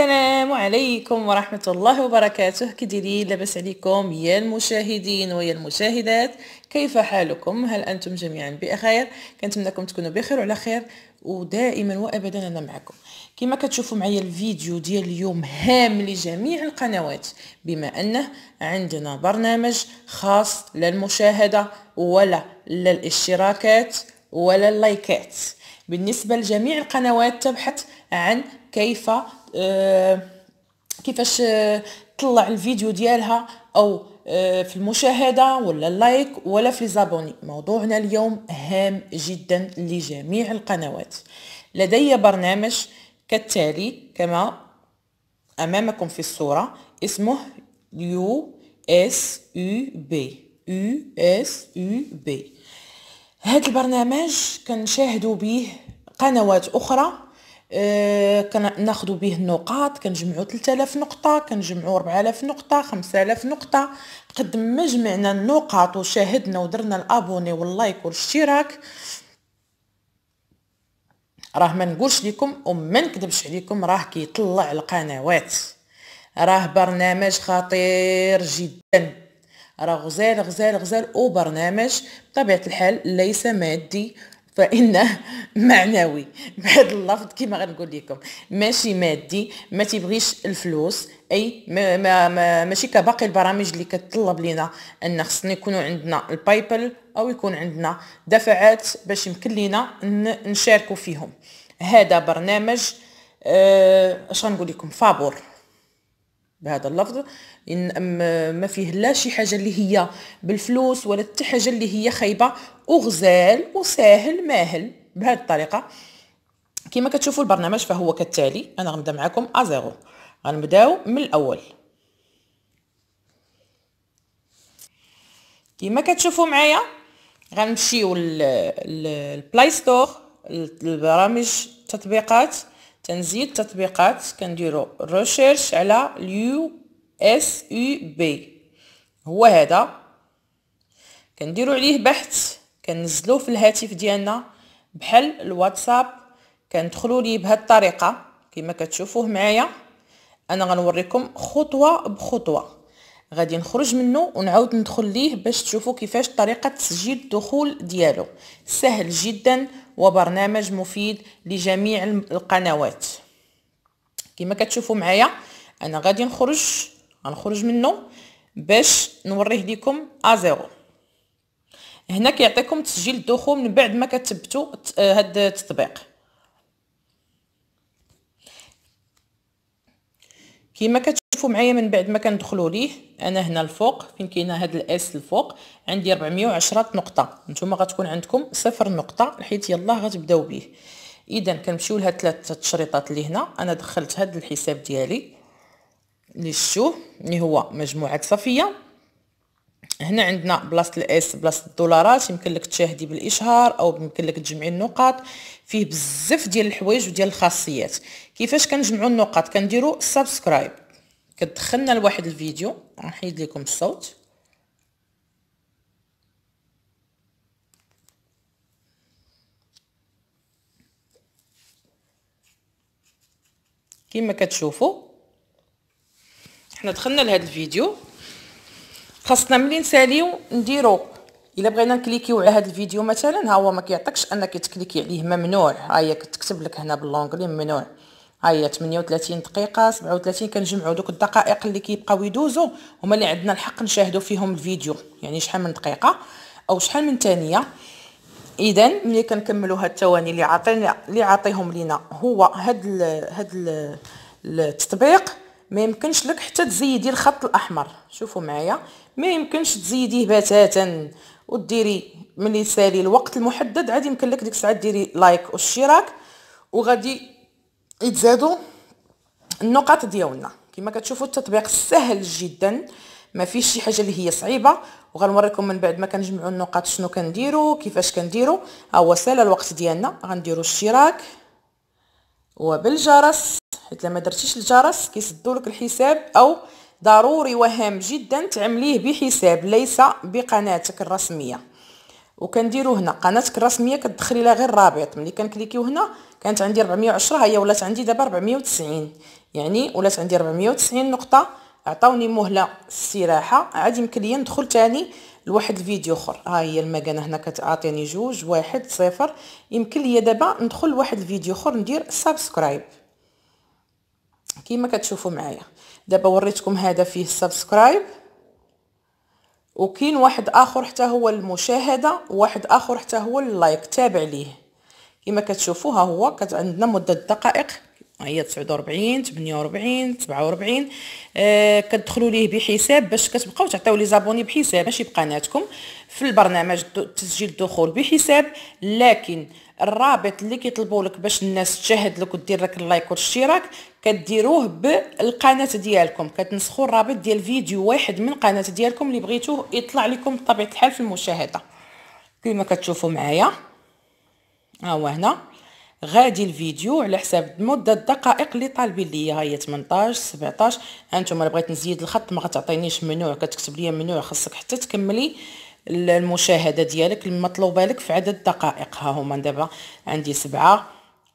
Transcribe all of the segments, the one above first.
السلام عليكم ورحمة الله وبركاته كديري لبس لاباس عليكم يا المشاهدين ويا المشاهدات كيف حالكم هل أنتم جميعا بخير منكم تكونوا بخير وعلى خير ودائما وابدا انا معكم كما كتشوفوا معايا الفيديو ديال اليوم هام لجميع القنوات بما انه عندنا برنامج خاص لا المشاهده ولا للاشتراكات ولا اللايكات بالنسبه لجميع القنوات تبحث عن كيف آه، كيفاش آه، طلع الفيديو ديالها او آه، في المشاهده ولا اللايك ولا في زابوني موضوعنا اليوم هام جدا لجميع القنوات لدي برنامج كالتالي كما امامكم في الصوره اسمه يو اس يو بي يو اس يو بي هذا البرنامج كنشاهدوا به قنوات اخرى آه، كناخذوا به النقاط كنجمعوا 3000 نقطه كنجمعوا 4000 نقطه 5000 نقطه قد ما جمعنا النقاط وشاهدنا ودرنا الابوني واللايك والاشتراك راه ما نقولش لكم وما نكذبش عليكم راه كيطلع القنوات راه برنامج خطير جدا راه غزال غزال غزال وبرنامج بطبيعه الحال ليس مادي فانه معنوي بهذا اللفظ كما غنقول لكم ماشي مادي ما تيبغيش الفلوس اي ما ما ما ماشي كباقي البرامج اللي كتطلب لينا ان خصنا يكونوا عندنا البايبل او يكون عندنا دفعات باش يمكن لينا نشاركوا فيهم هذا برنامج آه، اش غنقول لكم فابور بهذا اللفظ إن ما فيه لا شي حاجه اللي هي بالفلوس ولا حتى حاجه اللي هي خايبه وغزال وساهل ماهل بهذه الطريقه كما كتشوفوا البرنامج فهو كالتالي انا غنبدا معكم ازيرو غنبداو من الاول كما كتشوفوا معايا غنمشيو للبلاي ستور البرامج التطبيقات تنزيل تطبيقات كنديرو ريسيرش على اليو اس يو بي هو هذا كنديرو عليه بحث كنزلوه في الهاتف ديالنا بحال الواتساب كندخلوا ليه بهذه الطريقه كما كتشوفوه معايا انا غنوريكم خطوه بخطوه غادي نخرج منه ونعاود ندخل ليه باش تشوفوا كيفاش طريقه تسجيل الدخول ديالو سهل جدا وبرنامج مفيد لجميع القنوات كما كتشوفوا معايا انا غادي نخرج غنخرج منه باش نوريه لكم ازيرو هنا كيعطيكم تسجيل الدخول من بعد ما كتثبتوا هذا التطبيق كيما كتشوفوا معايا من بعد ما كندخلوا ليه انا هنا الفوق فين كاينه هاد الاس الفوق عندي 410 نقطه نتوما غتكون عندكم صفر نقطه حيت يلاه غتبداو بيه اذا كنمشيو لهاد ثلاثه التشريطات اللي هنا انا دخلت هاد الحساب ديالي اللي شتوه اللي هو مجموعه صفيه هنا عندنا بلاصه الاس بلاصه الدولارات يمكن لك تشاهدي بالاشهار او يمكن لك تجمعي النقاط فيه بزاف ديال الحوايج وديال الخاصيات كيفاش كنجمعوا النقاط كنديروا سبسكرايب كتدخلنا لواحد الفيديو غنحيد لكم الصوت كما كتشوفوا حنا دخلنا لهذا الفيديو خاصنا ملي نساليو نديرو الا بغينا نكليكيو على هذا الفيديو مثلا ها هو ما كيعطيكش انك تكليكي عليه ممنوع ها هي كتكتب لك هنا باللونغلي ممنوع ها هي 38 دقيقه 37 كنجمعوا دوك الدقائق اللي كيبقاو يدوزوا هما اللي عندنا الحق نشاهدوا فيهم الفيديو يعني شحال من دقيقه او شحال من ثانيه اذا ملي كنكملوا هاد الثواني اللي عاطينا اللي عاطيهم لينا هو هاد الـ هاد الـ التطبيق ما يمكنش لك حتى تزيدي الخط الاحمر شوفوا معايا ما يمكنش تزيديه بتاتا وديري ملي سالي الوقت المحدد عاد يمكن لك ديك الساعه ديري لايك واشتراك وغادي يتزادوا النقط ديالنا كما كتشوفوا التطبيق سهل جدا ما فيش شي حاجه اللي هي صعيبه وغنوريكم من بعد ما كنجمعوا النقاط شنو كنديروا كيفاش كنديروا ها هو سال الوقت ديالنا غنديروا الاشتراك وبالجرس حيت لما درتيش الجرس كيسدوا لك الحساب او ضروري وهام جدا تعمليه بحساب ليس بقناتك الرسميه وكنديرو هنا قناتك الرسميه كتدخلي لها غير رابط ملي كنكليكيو هنا كانت عندي 410 هي ولات عندي دابا 490 يعني ولات عندي 490 نقطه عطاوني مهله استراحه عاد يمكن لي ندخل تاني لواحد الفيديو اخر ها هي المكانه هنا كتعطيني جوج واحد صفر يمكن لي دابا ندخل لواحد الفيديو اخر ندير سبسكرايب كيما كتشوفوا معايا دابا وريتكم هذا فيه سبسكرايب وكاين واحد اخر حتى هو المشاهده واحد اخر حتى هو اللايك تابع ليه كما كتشوفوا ها هو كت عندنا مده دقائق هي 49 48 47 آه كتدخلوا ليه بحساب باش كتبقاو تعطيو لي زابوني بحساب ماشي بقناتكم في البرنامج تسجيل الدخول بحساب لكن الرابط اللي كيطلبوا لك باش الناس تشاهد لك ودير لك اللايك والاشتراك كديروه بالقناه ديالكم كتنسخوا الرابط ديال فيديو واحد من القناه ديالكم اللي بغيتوه يطلع لكم بطبيعه الحال في المشاهده كما كتشوفوا معايا ها هو هنا غادي الفيديو على حساب مده الدقائق اللي طالبين ليا هي 18 17 انتم انا بغيت نزيد الخط ما غتعطينيش منوع كتكتب ليا منوع خاصك حتى تكملي المشاهده ديالك المطلوبه لك في عدد دقائق ها هما دابا عندي 7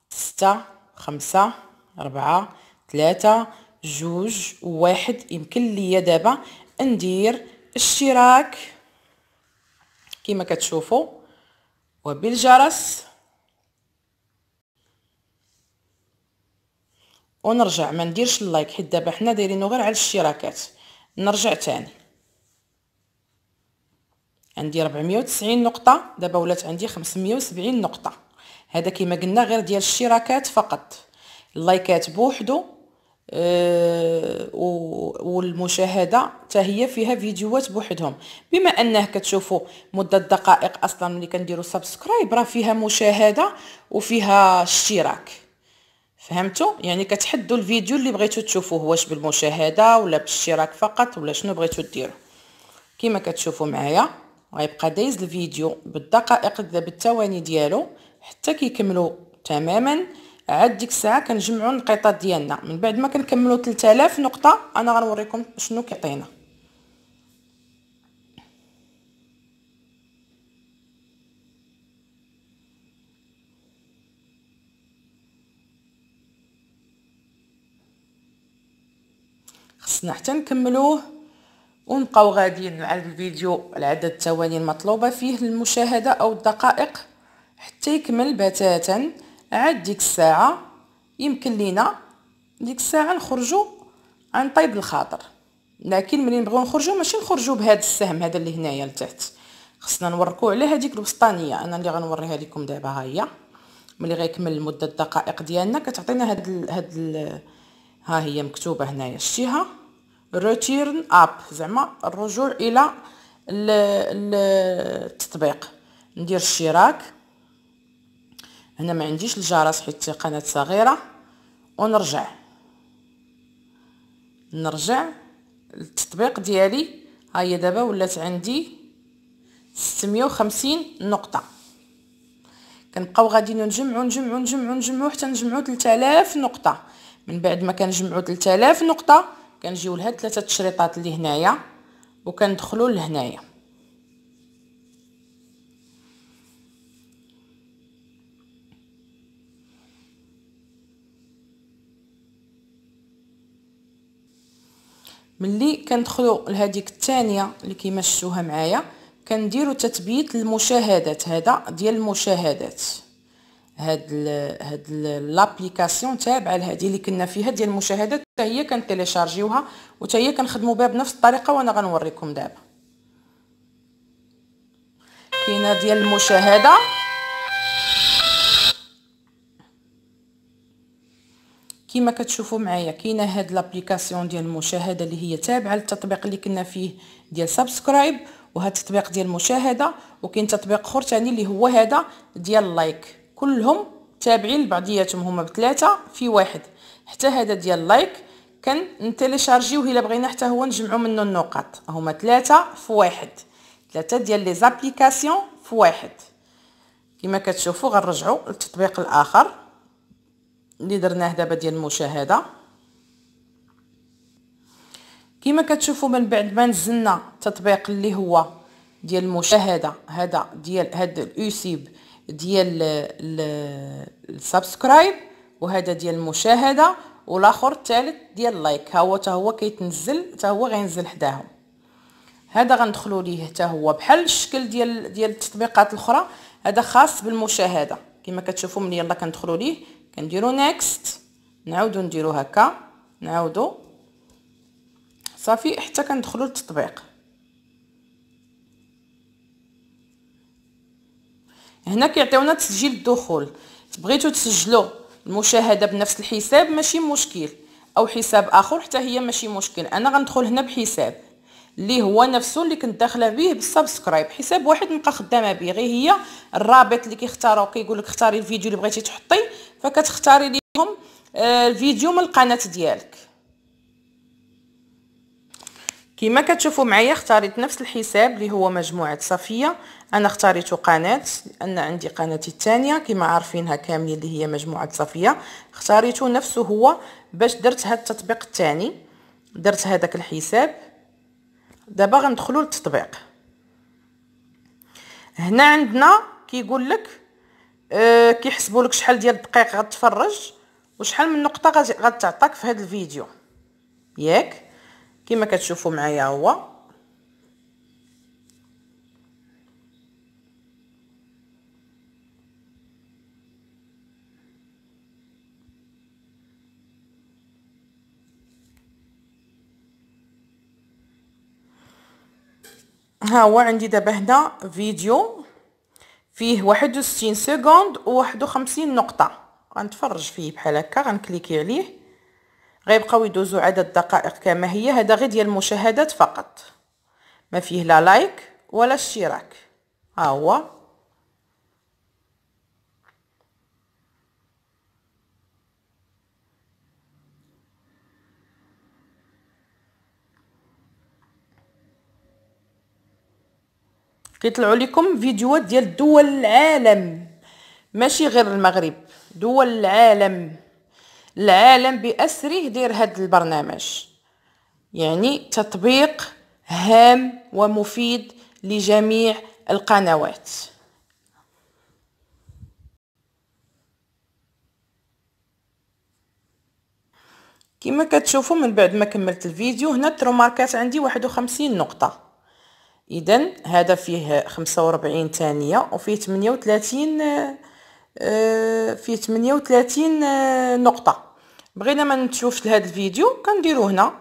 6 5 4 3 جوج واحد يمكن ليا دابا ندير اشتراك كما كتشوفوا وبالجرس ونرجع ما نديرش اللايك حيت دابا حنا دايرينو غير على الاشتراكات نرجع تاني عندي 490 نقطه دابا ولات عندي 570 نقطه هذا كما قلنا غير ديال الاشتراكات فقط اللايكات بوحدو أه والمشاهده حتى هي فيها فيديوهات بوحدهم بما انه كتشوفوا مده دقائق اصلا ملي كنديروا سبسكرايب راه فيها مشاهده وفيها اشتراك فهمتوا يعني كتحدوا الفيديو اللي بغيتو تشوفوه واش بالمشاهده ولا بالاشتراك فقط ولا شنو بغيتو ديروا كما كتشوفوا معايا غيبقى دايز الفيديو بالدقائق دابا بالثواني ديالو حتى كيكملوا تماما عاد ديك الساعه كنجمعوا النقيطات ديالنا من بعد ما كنكملوا 3000 نقطه انا غنوريكم شنو كيعطينا خصنا حتى نكملوه ونبقاو غاديين مع الفيديو العدد الثواني المطلوبه فيه للمشاهده او الدقائق حتى يكمل بتاتا عاد ديك الساعه يمكن لينا ديك الساعه نخرجوا عن طيب الخاطر لكن ملي نبغيو نخرجوا ماشي نخرجوا بهذا السهم هذا اللي هنايا لتحت خصنا نوركو على هذيك الوسطانيه انا اللي غنوريها لكم دابا ها هي ملي غيكمل مده الدقائق ديالنا كتعطينا هاد ال... هاد ال... ها هي مكتوبه هنايا شتيها ريتيرن اب زعما الرجوع الى التطبيق ندير الشراك هنا ما عنديش الجرس حيت قناه صغيره ونرجع نرجع التطبيق ديالي ها هي دابا ولات عندي 650 نقطه كنبقاو غاديين نجمعو نجمعو نجمعو نجمعو حتى نجمعو 3000 نقطه من بعد ما كنجمعو 3000 نقطه كنجيو لهاد ثلاثه التشريطات اللي هنايا وكندخلوا لهنايا ملي كندخلوا لهذيك الثانيه اللي كيما معايا كنديروا تثبيت المشاهدات هذا ديال المشاهدات هاد ال هاد لابليكاسيون تابعه لهذه اللي كنا فيها ديال المشاهدات حتى هي كنتيليشارجيوها وحتى هي كنخدموا بها بنفس الطريقه وانا غنوريكم دابا كاينه ديال المشاهده كما كتشوفوا معايا كاينه هاد لابليكاسيون ديال المشاهده اللي هي تابعه للتطبيق اللي كنا فيه ديال سبسكرايب وهاد التطبيق ديال المشاهده وكاين تطبيق اخر ثاني اللي هو هذا ديال لايك كلهم تابعين لبعضياتهم هما بثلاثه في واحد حتى هذا ديال لايك كان نتيليشارجيوه الا بغينا حتى هو نجمعو منه النقاط هما ثلاثه في واحد ثلاثه ديال لي زابليكاسيون في واحد كما كتشوفوا غنرجعوا للتطبيق الاخر اللي درناه دابا ديال المشاهده كما كتشوفوا من بعد ما نزلنا التطبيق اللي هو ديال المشاهده هذا ديال هاد الاوسيب ديال السبسكرايب وهذا ديال المشاهده والاخر الثالث ديال لايك ها هو حتى هو كيتنزل حتى هو غينزل حداهم هذا غندخلوا ليه حتى هو بحال الشكل ديال ديال التطبيقات الاخرى هذا خاص بالمشاهده كما كتشوفوا ملي يلا كندخلوا ليه كنديروا نيكست نعاودوا نديروا هكا نعاودوا صافي حتى كندخلوا للتطبيق هنا كيعطيونا تسجيل الدخول بغيتو تسجلوا المشاهده بنفس الحساب ماشي مشكل او حساب اخر حتى هي ماشي مشكل انا غندخل هنا بحساب اللي هو نفسه اللي كنت داخله به بالسبسكرايب حساب واحد نبقى خدامه به غير هي الرابط اللي كيختاروا كيقول لك اختاري الفيديو اللي بغيتي تحطي فكتختاري ليهم آه، الفيديو من القناه ديالك كما كتشوفوا معايا اختاريت نفس الحساب اللي هو مجموعه صفيه انا اختاريت قناة لان عندي قناتي الثانية كما عارفينها كاملين اللي هي مجموعة صفية اختاريت نفسه هو باش درت هاد التطبيق الثاني درت هذاك الحساب دابا غندخلوا للتطبيق هنا عندنا كيقول لك اه كيحسبوا لك شحال ديال الدقائق غتفرج وشحال من نقطه غتعطاك في هذا الفيديو ياك كما كتشوفوا معايا هو ها هو عندي دابا هنا فيديو فيه واحد وستين سكوند وواحد وخمسين نقطة غنتفرج فيه بحال هكا غنكليكي عليه غيبقاو يدوزو عدد دقائق كما هي هذا غير ديال المشاهدات فقط ما فيه لا لايك ولا اشتراك ها هو كيطلعوا لكم فيديوهات ديال دول العالم ماشي غير المغرب دول العالم العالم بأسره دير هذا البرنامج يعني تطبيق هام ومفيد لجميع القنوات كما كتشوفوا من بعد ما كملت الفيديو هنا التروماركات عندي 51 نقطه اذا هذا فيه 45 ثانيه وفيه 38 آه، فيه 38 آه، نقطه بغينا ما نتشوف لهذا الفيديو كنديرو هنا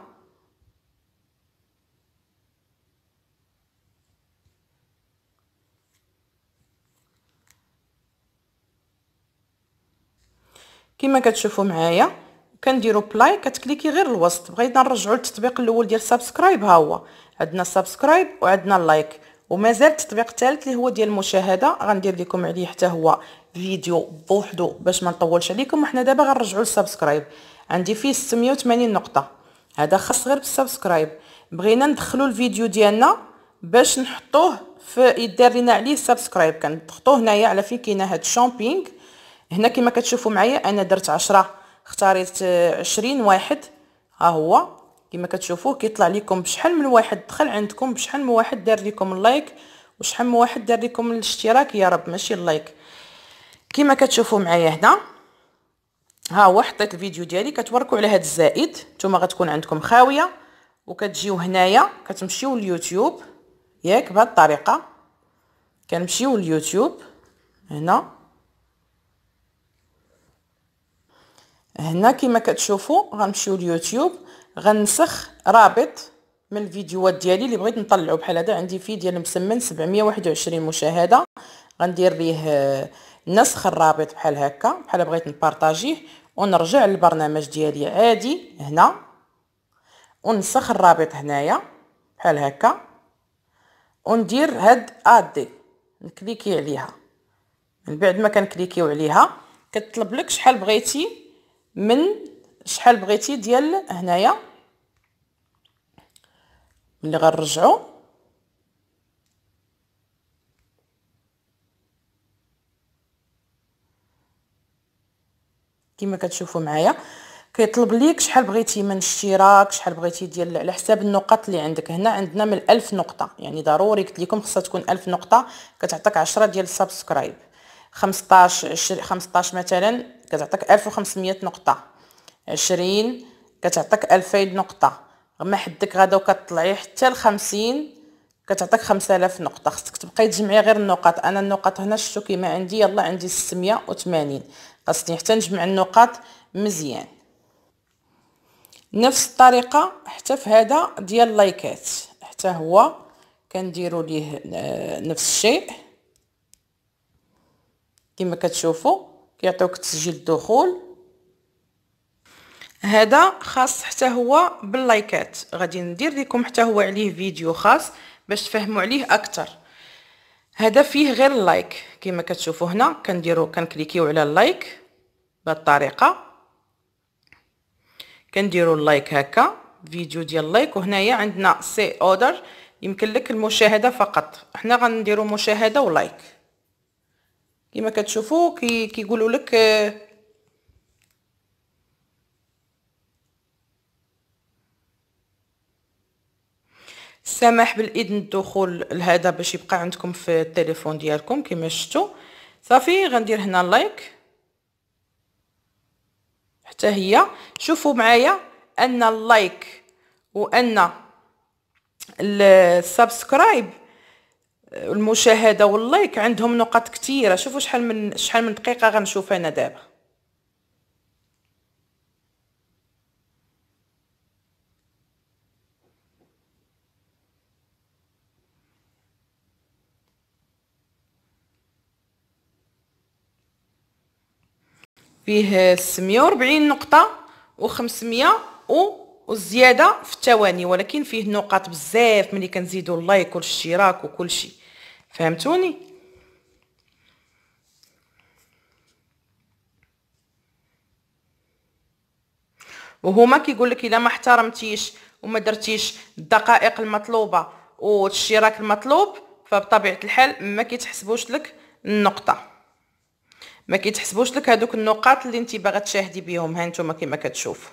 كما كتشوفوا معايا كنديرو بلاي كتكليكي غير الوسط بغينا نرجعو للتطبيق الاول ديال سبسكرايب ها هو عندنا سبسكرايب وعندنا لايك ومازال التطبيق الثالث اللي هو ديال المشاهده غندير لكم عليه حتى هو فيديو بوحدو باش ما نطولش عليكم وحنا دابا غنرجعوا للسبسكرايب عندي فيه 680 نقطه هذا خاص غير بالسبسكرايب بغينا ندخلو الفيديو ديالنا باش نحطوه في يدار لينا عليه سبسكرايب كنحطوه هنايا على فين كاينه هاد الشامبينغ هنا كما كتشوفوا معايا انا درت 10 اختاريت عشرين واحد ها هو كما كتشوفوه كيطلع لكم بشحال من واحد دخل عندكم بشحال من واحد دار لكم اللايك وشحال من واحد دار لكم الاشتراك يا رب ماشي اللايك كما كتشوفوا معايا هنا ها هو حطيت الفيديو ديالي كتوركوا على هذا الزائد نتوما غتكون عندكم خاويه وكتجيو هنايا كتمشيو لليوتيوب ياك بهذه الطريقه كنمشيو لليوتيوب هنا هنا كما كتشوفوا غنمشيو ليوتيوب غنسخ رابط من الفيديوهات ديالي اللي بغيت نطلعو بحال هذا عندي في ديال مسمن 721 مشاهده غندير ليه آه، نسخ الرابط بحال هكا بحال بغيت نبارطاجيه ونرجع للبرنامج ديالي عادي هنا ونسخ الرابط هنايا بحال هكا وندير هاد ادي نكليكي عليها من بعد ما كنكليكيو عليها كتطلب لك شحال بغيتي من شحال بغيتي ديال هنايا ملي غنرجعو كما كتشوفوا معايا كيطلب ليك شحال بغيتي من اشتراك شحال بغيتي ديال على حساب النقط اللي عندك هنا عندنا من 1000 نقطه يعني ضروري قلت لكم خصها تكون 1000 نقطه كتعطيك 10 ديال السبسكرايب 15 15 مثلا كتعطيك ألف وخمسمية نقطة عشرين كتعطيك ألفين نقطة غما حدك غدا وكطلعي حتى لخمسين كتعطيك خمسة آلاف نقطة خصك تبقاي تجمعي غير النقط أنا النقط هنا شتو كيما عندي يلا عندي ستمية وثمانين خاصني حتى نجمع النقط مزيان نفس الطريقة حتى في هذا ديال لايكات حتى هو كنديرو ليه آه، نفس الشيء كما كتشوفوا يعطيوك تسجيل الدخول هذا خاص حتى هو باللايكات غادي ندير لكم حتى هو عليه فيديو خاص باش تفهموا عليه اكثر هذا فيه غير اللايك كما كتشوفوا هنا كنديروا كنكليكيو على اللايك بهذه الطريقه كنديروا اللايك هكا فيديو ديال اللايك وهنايا عندنا سي اوردر يمكن لك المشاهده فقط حنا غنديروا مشاهده ولايك كما كتشوفوا كي كيقولوا لك السماح بالاذن الدخول لهذا باش يبقى عندكم في التليفون ديالكم كما شفتوا صافي غندير هنا لايك حتى هي شوفوا معايا ان اللايك وان السبسكرايب المشاهده واللايك عندهم نقط كثيره شوفوا شحال من شحال من دقيقه غنشوف انا دابا فيه 640 نقطه و500 و والزياده في الثواني ولكن فيه نقاط بزاف ملي كنزيدوا اللايك والاشتراك وكل شيء فهمتوني وهما كيقول لك الا ما احترمتيش وما درتيش الدقائق المطلوبه والشراك المطلوب فبطبيعه الحال ما كيتحسبوش لك النقطه ما كيتحسبوش لك هذوك النقاط اللي انت باغا تشاهدي بهم ها نتوما كما كتشوف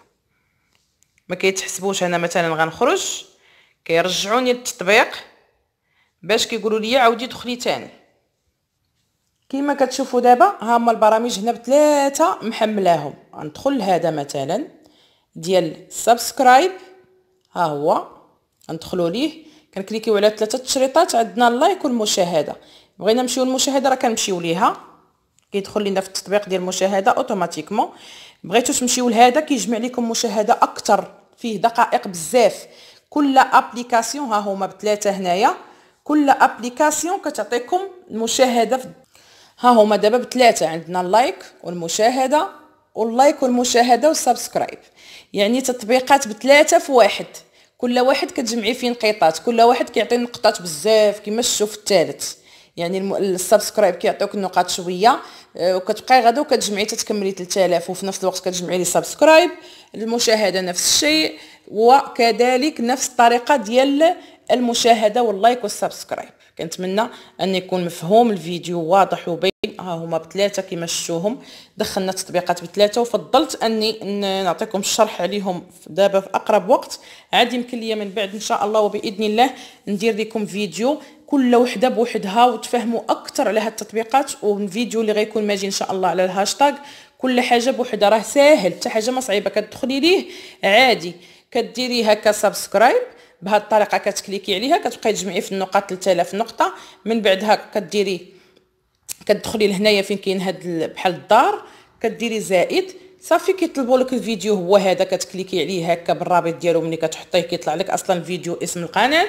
ما كيتحسبوش انا مثلا غنخرج كيرجعوني للتطبيق باش كيقولوا لي عاودي دخلي تاني كيما كتشوفوا دابا ها هما البرامج هنا بثلاثه محملاهم غندخل هذا مثلا ديال سبسكرايب ها هو ندخلوا ليه كنكليكيو على ثلاثه تشريطات عندنا اللايك والمشاهده بغينا نمشيو للمشاهده راه كنمشيو ليها كيدخل لينا في التطبيق ديال المشاهده اوتوماتيكمون بغيتو تمشيو لهذا كيجمع لكم مشاهده اكثر فيه دقائق بزاف كل ابليكاسيون ها هما بثلاثه هنايا كل ابليكاسيون كتعطيكم المشاهده في ها هما دابا بثلاثه عندنا اللايك والمشاهده واللايك والمشاهده والسبسكرايب يعني تطبيقات بثلاثه في واحد كل واحد كتجمعي فيه نقيطات كل واحد كيعطي نقطات بزاف كما شفتوا الثالث يعني السبسكرايب كيعطيوك النقاط شويه آه، وكتبقاي غدا وكتجمعي تتكملي 3000 وفي نفس الوقت كتجمعي لي سبسكرايب المشاهده نفس الشيء وكذلك نفس الطريقه ديال المشاهده واللايك والسبسكرايب كنتمنى ان يكون مفهوم الفيديو واضح وبين ها هما بثلاثه كما شفتوهم دخلنا التطبيقات بثلاثه وفضلت اني نعطيكم الشرح عليهم دابا في اقرب وقت عاد يمكن لي من بعد ان شاء الله وباذن الله ندير لكم فيديو كل وحده بوحدها وتفهموا اكثر على هاد التطبيقات والفيديو اللي غيكون ماجي ان شاء الله على الهاشتاغ كل حاجه بوحدها راه ساهل حتى حاجه ما صعيبه كتدخلي ليه عادي كديري هكا سبسكرايب بهذه الطريقه كتكليكي عليها كتبقاي تجمعي في النقاط 3000 نقطه من بعدها كديري كتدخلي لهنايا فين كاين هاد بحال الدار كديري زائد صافي كيطلبوا لك الفيديو هو هذا كتكليكي عليه هكا بالرابط ديالو ملي كتحطيه كيطلع لك اصلا الفيديو اسم القناه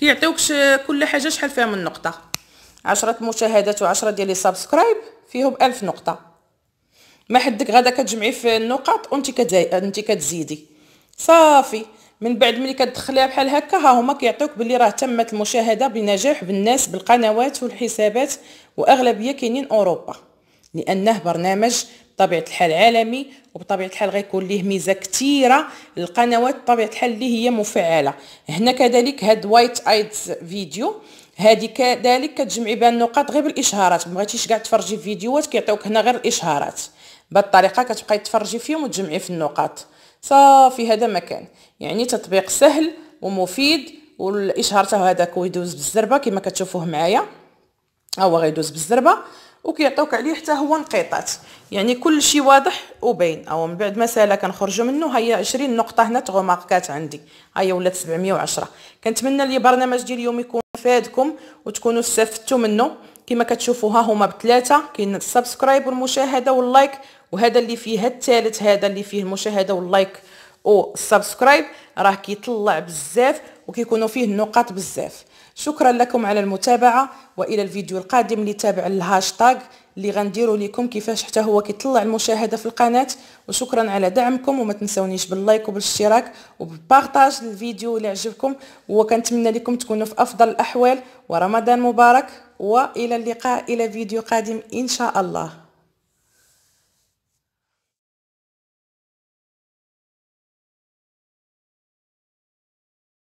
كيعطيوك كل حاجه شحال فيها من نقطه عشرة مشاهدات و10 ديال لي سبسكرايب فيهم ألف نقطه ما حدك غدا كتجمعي في النقط وانت كتزيدي صافي من بعد ملي كتدخليها بحال هكا ها هما كيعطيوك باللي راه تمت المشاهده بنجاح بالناس بالقنوات والحسابات واغلبيه كاينين اوروبا لانه برنامج بطبيعه الحال عالمي وبطبيعه الحال غيكون ليه ميزه كثيره القنوات بطبيعه الحال اللي هي مفعله هنا كذلك هاد وايت ايدز فيديو هادي كذلك كتجمعي بها النقاط غير بالاشهارات ما بغيتيش كاع تفرجي فيديوهات كيعطيوك هنا غير الاشهارات بهذه الطريقه كتبقاي تفرجي فيهم وتجمعي في النقاط صافي هذا مكان يعني تطبيق سهل ومفيد والاشهار حتى هذا كيدوز بالزربه كما كتشوفوه معايا ها هو غيدوز بالزربه وكيعطيوك عليه حتى هو نقيطات يعني كل شيء واضح وباين او من بعد مساله كنخرجوا منه هي 20 نقطه هنا تغماركات عندي ها هي ولات 710 كنتمنى لي برنامج ديال اليوم يكون فادكم وتكونوا استفدتوا منه كما كتشوفوها هما بثلاثه كاين السبسكرايب والمشاهده واللايك وهذا اللي فيه الثالث هذا اللي فيه المشاهده واللايك والسبسكرايب راه كيطلع بزاف وكيكونوا فيه النقاط بزاف شكرا لكم على المتابعه والى الفيديو القادم اللي تابع الهاشتاغ اللي غنديروا لكم كيفاش حتى هو كيطلع المشاهده في القناه وشكرا على دعمكم وما تنسونيش باللايك وبالاشتراك وبارطاج الفيديو اللي عجبكم وكنتمنى لكم تكونوا في افضل الاحوال ورمضان مبارك والى اللقاء الى فيديو قادم ان شاء الله